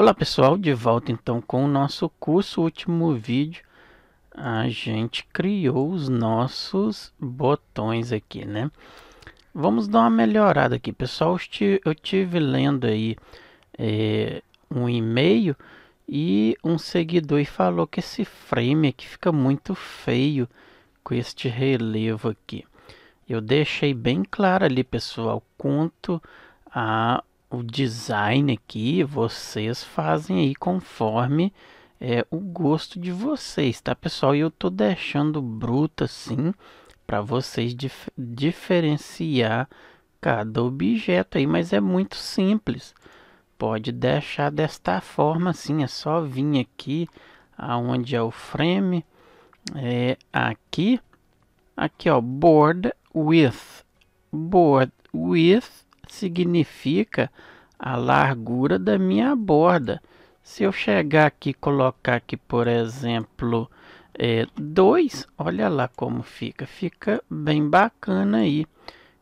Olá pessoal, de volta então com o nosso curso. O último vídeo a gente criou os nossos botões aqui, né? Vamos dar uma melhorada aqui, pessoal. Eu tive lendo aí é, um e-mail e um seguidor falou que esse frame aqui fica muito feio com este relevo aqui. Eu deixei bem claro ali, pessoal, quanto a o design aqui vocês fazem aí conforme é, o gosto de vocês, tá pessoal? E eu tô deixando bruto assim para vocês dif diferenciar cada objeto aí, mas é muito simples. Pode deixar desta forma assim, é só vir aqui aonde é o frame, é aqui, aqui ó, board with, board with significa a largura da minha borda. Se eu chegar aqui e colocar aqui, por exemplo, 2, é, olha lá como fica. Fica bem bacana aí.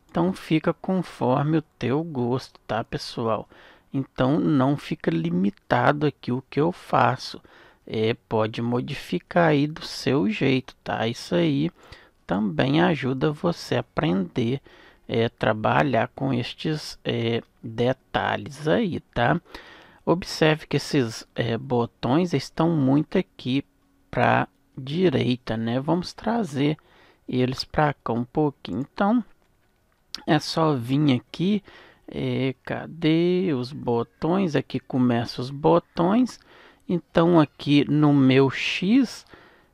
Então, fica conforme o teu gosto, tá, pessoal? Então, não fica limitado aqui o que eu faço. É, pode modificar aí do seu jeito, tá? Isso aí também ajuda você a aprender é, trabalhar com estes é, detalhes aí, tá? Observe que esses é, botões estão muito aqui para direita, né? Vamos trazer eles para cá um pouquinho. Então, é só vir aqui, é, cadê os botões? Aqui começa os botões. Então, aqui no meu X,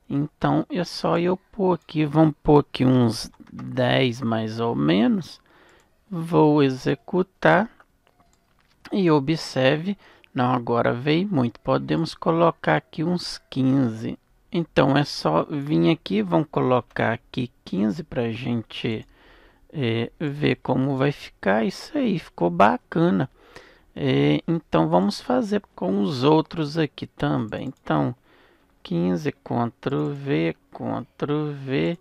então é só eu pôr aqui, vamos pôr aqui uns 10 mais ou menos, vou executar e observe, não agora veio muito, podemos colocar aqui uns 15. Então é só vir aqui, vamos colocar aqui 15 para a gente é, ver como vai ficar isso aí, ficou bacana. É, então vamos fazer com os outros aqui também. Então 15, Ctrl V, Ctrl V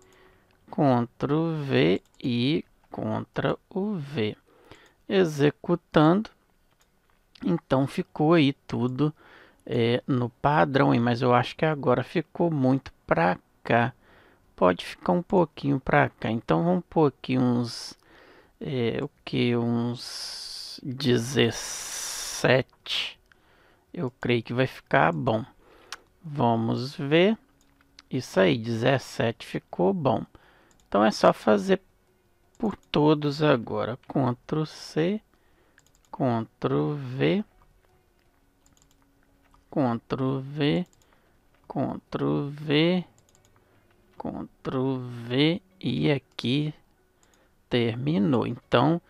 contra o V e contra o V. Executando, então ficou aí tudo é, no padrão, mas eu acho que agora ficou muito para cá. Pode ficar um pouquinho para cá. Então vamos pôr aqui uns, é, o que, uns 17. Eu creio que vai ficar bom. Vamos ver. Isso aí, 17 ficou bom. Então é só fazer por todos agora. Ctrl C, Ctrl V, Ctrl V, Ctrl V, Ctrl V e aqui terminou. Então,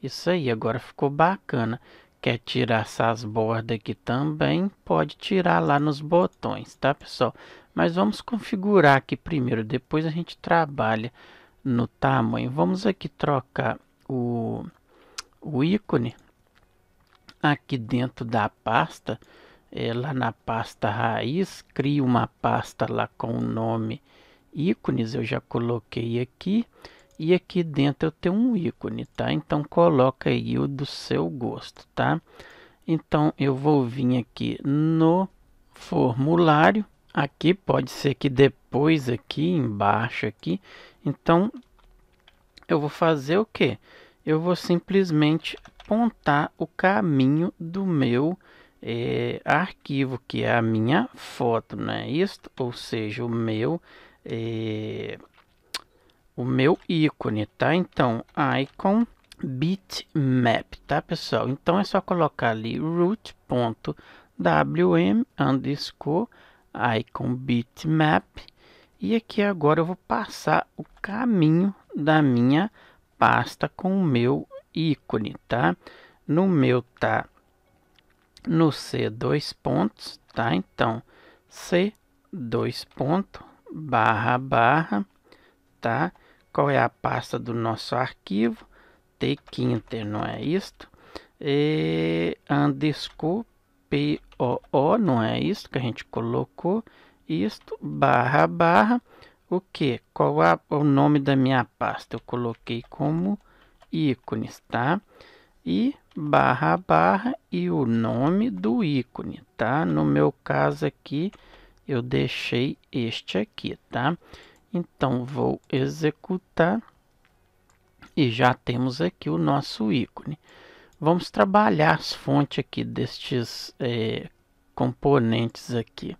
isso aí, agora ficou bacana quer tirar essas bordas aqui também, pode tirar lá nos botões, tá pessoal? Mas vamos configurar aqui primeiro, depois a gente trabalha no tamanho. Vamos aqui trocar o, o ícone aqui dentro da pasta, é, lá na pasta raiz, cria uma pasta lá com o nome ícones, eu já coloquei aqui. E aqui dentro eu tenho um ícone, tá? Então coloca aí o do seu gosto, tá? Então eu vou vir aqui no formulário, aqui pode ser que depois aqui embaixo aqui. Então eu vou fazer o que? Eu vou simplesmente apontar o caminho do meu é, arquivo, que é a minha foto, não é isso? Ou seja, o meu é, o meu ícone, tá? Então, icon bitmap, tá, pessoal? Então, é só colocar ali root.wm underscore icon bitmap. E aqui agora eu vou passar o caminho da minha pasta com o meu ícone, tá? No meu tá no C dois pontos, tá? Então, C dois pontos, barra, barra, tá? qual é a pasta do nosso arquivo, tquinter, não é isto? E underscore POO, não é isto que a gente colocou, isto, barra, barra, o que? Qual é o nome da minha pasta? Eu coloquei como ícones, tá? E barra, barra e o nome do ícone, tá? No meu caso aqui, eu deixei este aqui, tá? Então vou executar e já temos aqui o nosso ícone. Vamos trabalhar as fontes aqui destes é, componentes aqui.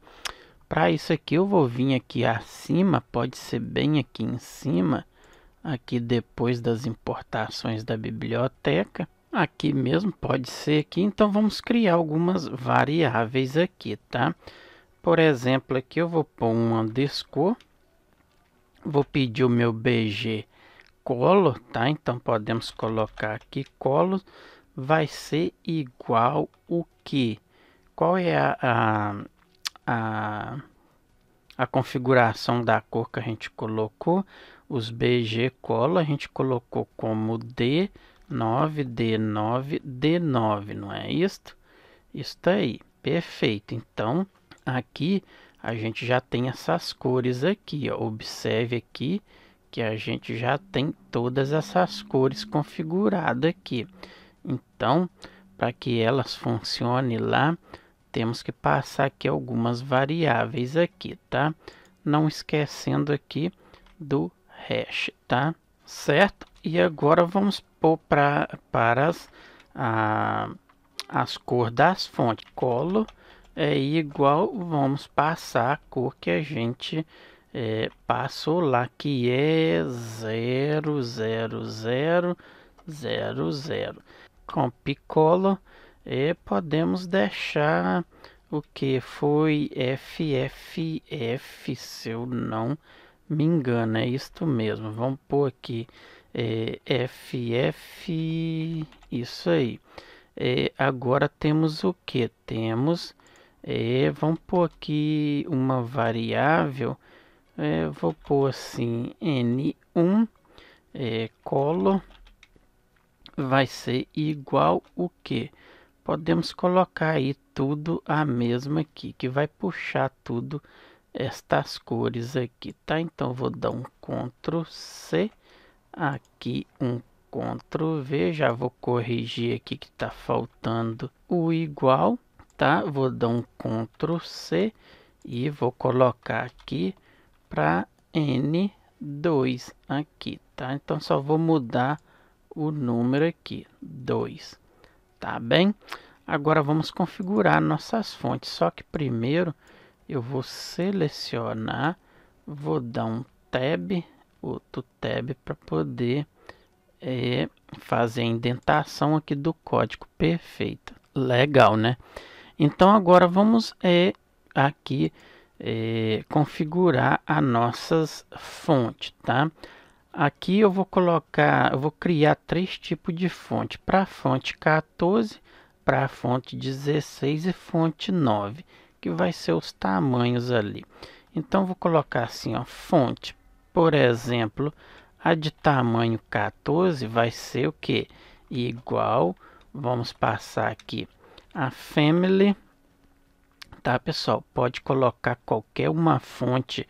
Para isso aqui eu vou vir aqui acima, pode ser bem aqui em cima, aqui depois das importações da biblioteca. Aqui mesmo pode ser aqui, então vamos criar algumas variáveis aqui, tá? Por exemplo, aqui eu vou pôr um underscore Vou pedir o meu BG colo, tá? Então podemos colocar aqui colo vai ser igual o que? Qual é a, a, a, a, configuração da cor que a gente colocou? Os BG colo a gente colocou como D9, D9, D9, não é isto? Isso aí, perfeito. Então, aqui a gente já tem essas cores aqui. Ó. Observe aqui que a gente já tem todas essas cores configuradas aqui. Então, para que elas funcionem lá, temos que passar aqui algumas variáveis aqui, tá? Não esquecendo aqui do hash, tá? Certo? E agora vamos pôr pra, para as, a, as cores das fontes. Color é igual vamos passar a cor que a gente é, passou lá, que é 0, 0, 0, 0, 0. Com Piccolo é, podemos deixar o que foi FFF, se eu não me engano, é isto mesmo. Vamos pôr aqui é, FF, isso aí. É, agora temos o que? Temos é, vamos pôr aqui uma variável. É, vou pôr assim n1 é, colo vai ser igual o que? Podemos colocar aí tudo a mesma aqui, que vai puxar tudo estas cores aqui, tá? Então vou dar um Ctrl C, aqui um Ctrl V, já vou corrigir aqui que está faltando o igual tá? Vou dar um Ctrl C e vou colocar aqui para N2 aqui, tá? Então só vou mudar o número aqui, 2, tá bem? Agora vamos configurar nossas fontes, só que primeiro eu vou selecionar, vou dar um tab, outro tab para poder é, fazer a indentação aqui do código perfeito. Legal, né? Então agora vamos é, aqui é, configurar as nossas fontes, tá? Aqui eu vou colocar, eu vou criar três tipos de fonte, para a fonte 14, para a fonte 16 e fonte 9, que vai ser os tamanhos ali. Então vou colocar assim, ó, fonte, por exemplo, a de tamanho 14 vai ser o que? Igual, vamos passar aqui, a Family, tá pessoal? Pode colocar qualquer uma fonte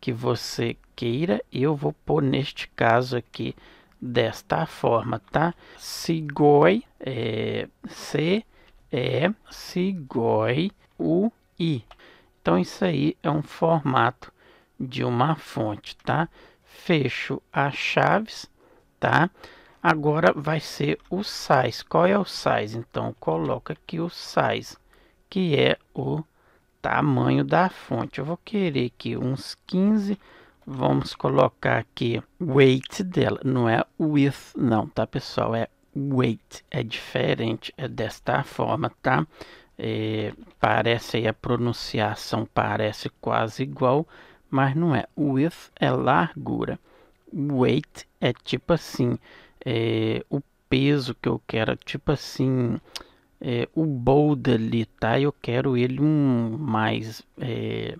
que você queira. Eu vou pôr neste caso aqui desta forma, tá? Sigoi, é, C, E, Sigoi, U, I. Então isso aí é um formato de uma fonte, tá? Fecho as chaves, tá? Agora vai ser o size. Qual é o size? Então coloca aqui o size, que é o tamanho da fonte. Eu vou querer que uns 15. Vamos colocar aqui weight dela, não é width não, tá pessoal? É weight, é diferente, é desta forma, tá? É, parece aí a pronunciação parece quase igual, mas não é. Width é largura, weight é tipo assim, é, o peso que eu quero, tipo assim, é, o bold ali, tá? Eu quero ele um mais, é,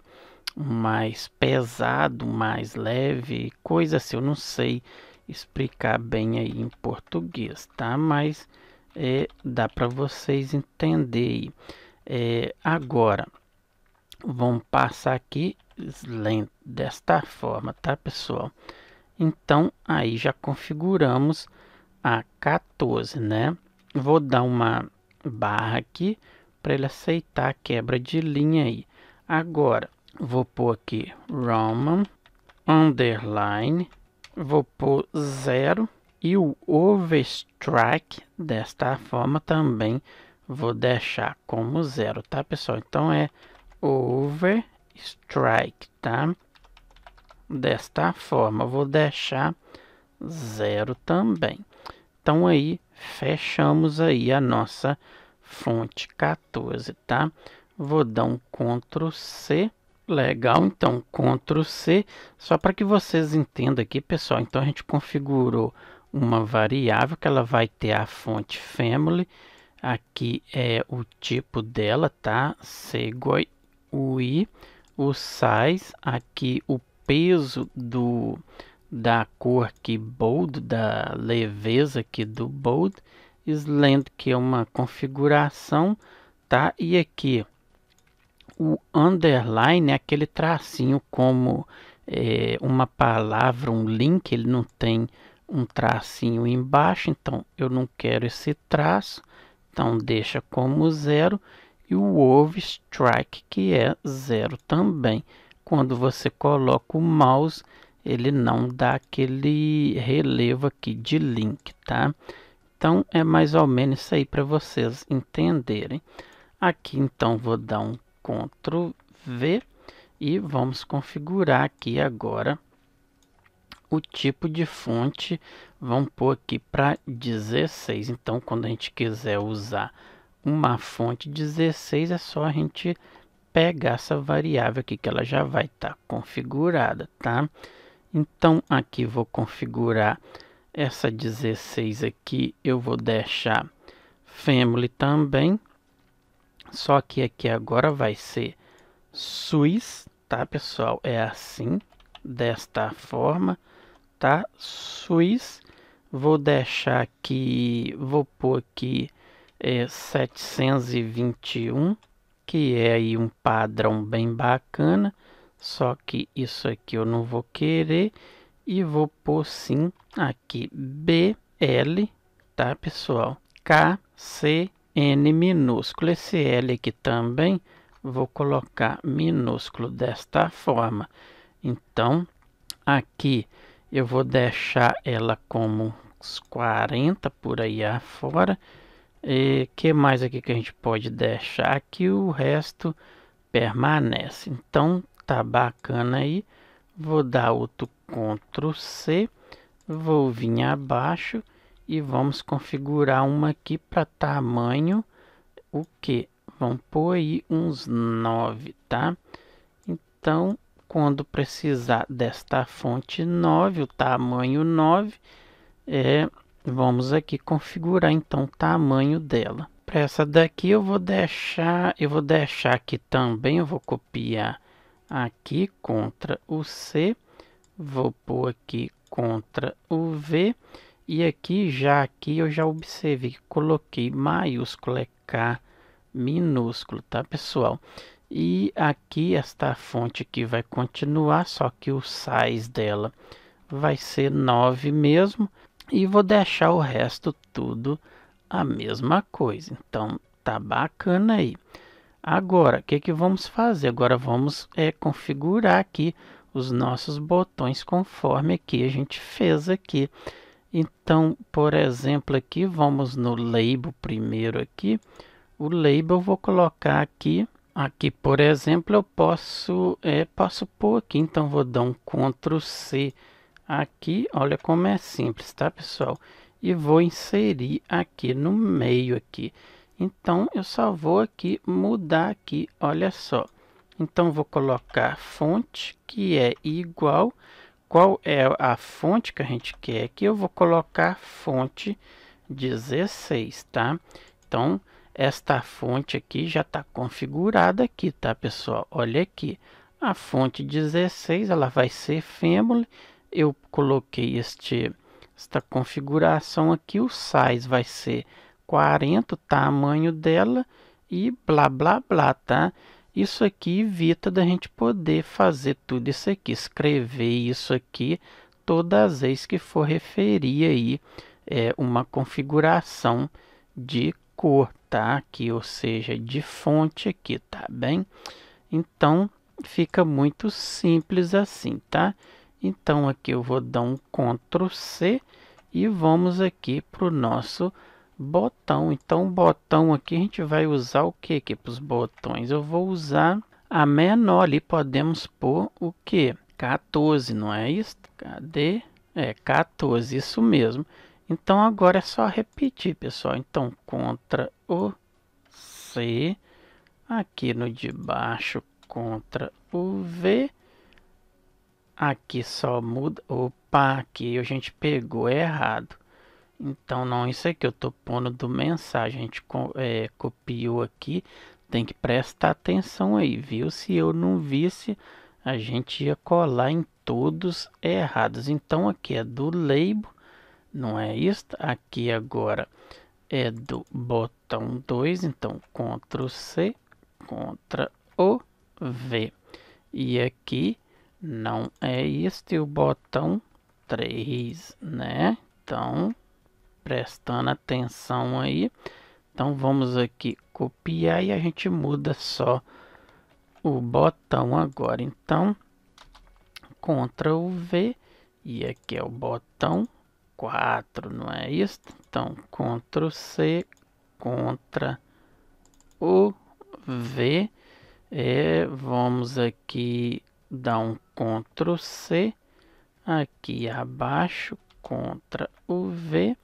mais pesado, mais leve, coisa assim, eu não sei explicar bem aí em português, tá? Mas é, dá para vocês entenderem. É, agora, vamos passar aqui desta forma, tá pessoal? Então, aí já configuramos a 14, né? Vou dar uma barra aqui para ele aceitar a quebra de linha aí. Agora, vou pôr aqui Roman, underline, vou pôr 0 e o overstrike desta forma também vou deixar como zero, tá pessoal? Então é overstrike, tá? desta forma. Vou deixar zero também. Então aí fechamos aí a nossa fonte 14, tá? Vou dar um Ctrl C. Legal, então Ctrl C, só para que vocês entendam aqui, pessoal. Então a gente configurou uma variável que ela vai ter a fonte family. Aqui é o tipo dela, tá? o i, o size, aqui o peso do da cor aqui bold, da leveza aqui do bold, slant que é uma configuração, tá? E aqui o underline é aquele tracinho como é, uma palavra, um link, ele não tem um tracinho embaixo, então eu não quero esse traço, então deixa como zero e o overstrike que é zero também. Quando você coloca o mouse, ele não dá aquele relevo aqui de link, tá? Então, é mais ou menos isso aí para vocês entenderem. Aqui, então, vou dar um Ctrl V e vamos configurar aqui agora o tipo de fonte. Vamos pôr aqui para 16. Então, quando a gente quiser usar uma fonte 16, é só a gente pegar essa variável aqui, que ela já vai estar tá configurada, tá? Então, aqui vou configurar essa 16 aqui, eu vou deixar family também, só que aqui agora vai ser SUS, tá pessoal? É assim, desta forma, tá? SUS, vou deixar aqui, vou pôr aqui é, eh, 721, que é aí um padrão bem bacana, só que isso aqui eu não vou querer e vou pôr sim aqui BL, tá pessoal? KCN minúsculo, esse L aqui também vou colocar minúsculo desta forma. Então, aqui eu vou deixar ela como uns 40 por aí afora. fora e que mais aqui que a gente pode deixar que o resto permanece. Então tá bacana aí. Vou dar outro Ctrl C, vou vir abaixo e vamos configurar uma aqui para tamanho o que? Vamos pôr aí uns 9, tá? Então, quando precisar desta fonte 9, o tamanho 9, é, Vamos aqui configurar então o tamanho dela. Para essa daqui eu vou deixar, eu vou deixar aqui também, eu vou copiar aqui contra o C, vou pôr aqui contra o V e aqui já aqui eu já observei que coloquei maiúsculo é K minúsculo, tá pessoal? E aqui esta fonte aqui vai continuar, só que o size dela vai ser 9 mesmo. E vou deixar o resto tudo a mesma coisa. Então tá bacana aí. Agora, o que, que vamos fazer? Agora vamos é, configurar aqui os nossos botões conforme aqui a gente fez aqui. Então, por exemplo, aqui vamos no label primeiro aqui. O label vou colocar aqui. Aqui, por exemplo, eu posso, é, posso pôr aqui. Então, vou dar um Ctrl C aqui, olha como é simples, tá pessoal? E vou inserir aqui no meio aqui. Então, eu só vou aqui mudar aqui, olha só. Então, vou colocar fonte, que é igual. Qual é a fonte que a gente quer aqui? Eu vou colocar fonte 16, tá? Então, esta fonte aqui já está configurada aqui, tá, pessoal? Olha aqui. A fonte 16, ela vai ser Family eu coloquei este, esta configuração aqui, o size vai ser 40, o tamanho dela e blá blá blá, tá? Isso aqui evita da gente poder fazer tudo isso aqui, escrever isso aqui todas as vezes que for referir aí é, uma configuração de cor, tá? Aqui, ou seja, de fonte aqui, tá bem? Então, fica muito simples assim, tá? Então aqui eu vou dar um Ctrl C e vamos aqui para o nosso botão. Então o botão aqui a gente vai usar o que aqui para os botões? Eu vou usar a menor ali, podemos pôr o que? 14, não é isso? Cadê? É 14, isso mesmo. Então agora é só repetir, pessoal. Então contra o C, aqui no de baixo contra o V Aqui só muda... Opa, aqui a gente pegou errado. Então não isso aqui, eu tô pondo do mensagem, a gente é, copiou aqui. Tem que prestar atenção aí, viu? Se eu não visse, a gente ia colar em todos errados. Então aqui é do label, não é isso? Aqui agora é do botão 2, então Ctrl C, Ctrl O, V. E aqui não é este o botão 3, né? Então, prestando atenção aí. Então, vamos aqui copiar e a gente muda só o botão agora. Então, Ctrl V e aqui é o botão 4, não é isso? Então, Ctrl C, Ctrl o V. É, vamos aqui dá um Ctrl C aqui abaixo, contra o V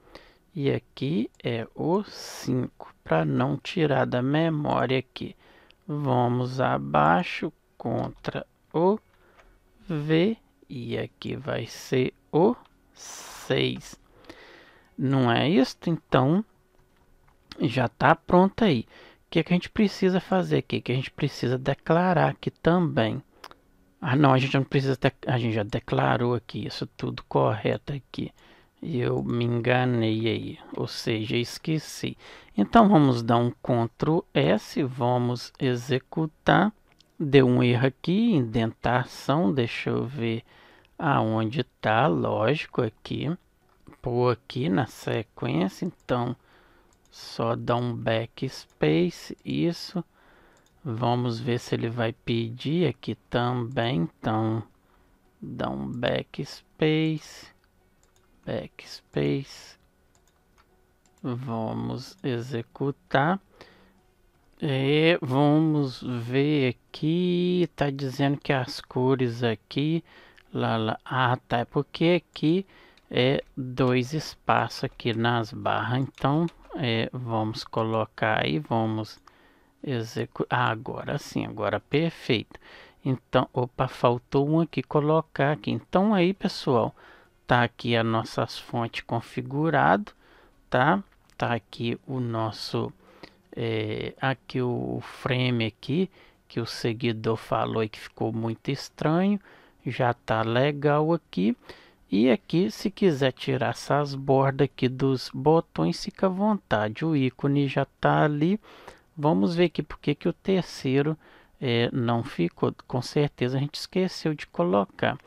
e aqui é o 5 para não tirar da memória aqui. Vamos abaixo, contra o V e aqui vai ser o 6. Não é isto? Então já está pronto aí. O que, é que a gente precisa fazer aqui? que a gente precisa declarar aqui também. Ah, não, a gente não precisa. A gente já declarou aqui isso tudo correto aqui. Eu me enganei aí, ou seja, esqueci. Então vamos dar um Ctrl S, vamos executar. Deu um erro aqui, indentação, deixa eu ver aonde está lógico, aqui. Pô, aqui na sequência, então só dá um backspace, isso. Isso Vamos ver se ele vai pedir aqui também. Então, dá um backspace. Backspace. Vamos executar. E vamos ver aqui. Tá dizendo que as cores aqui. Lá, lá. Ah, tá. É porque aqui é dois espaços aqui nas barras. Então, é, vamos colocar aí. Vamos Execu ah, agora sim, agora perfeito. Então, opa, faltou um aqui, colocar aqui. Então aí, pessoal, tá aqui as nossas fontes configurado, tá? Tá aqui o nosso, é, aqui o frame aqui, que o seguidor falou e que ficou muito estranho. Já tá legal aqui. E aqui, se quiser tirar essas bordas aqui dos botões, fica à vontade. O ícone já tá ali Vamos ver aqui porque que o terceiro é, não ficou. Com certeza a gente esqueceu de colocar.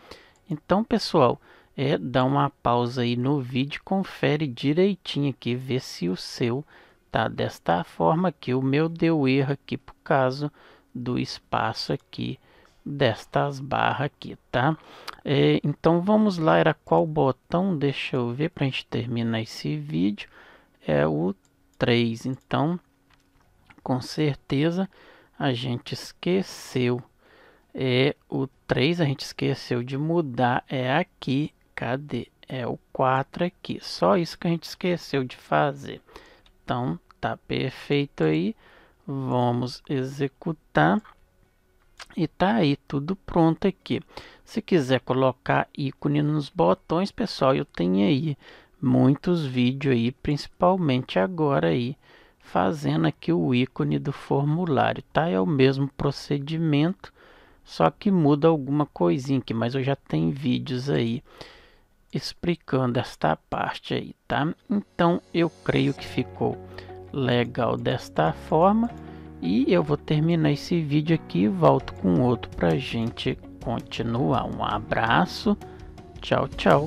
Então, pessoal, é, dá uma pausa aí no vídeo, confere direitinho aqui, vê se o seu tá desta forma aqui. O meu deu erro aqui por causa do espaço aqui destas barras aqui, tá? É, então vamos lá, era qual botão? Deixa eu ver para a gente terminar esse vídeo. É o 3, então com certeza a gente esqueceu. É o 3, a gente esqueceu de mudar, é aqui, cadê? É o 4 aqui, só isso que a gente esqueceu de fazer. Então, tá perfeito aí, vamos executar. E tá aí, tudo pronto aqui. Se quiser colocar ícone nos botões, pessoal, eu tenho aí muitos vídeos aí, principalmente agora aí, fazendo aqui o ícone do formulário, tá? É o mesmo procedimento, só que muda alguma coisinha aqui, mas eu já tenho vídeos aí explicando esta parte aí, tá? Então eu creio que ficou legal desta forma e eu vou terminar esse vídeo aqui e volto com outro pra gente continuar. Um abraço, tchau, tchau.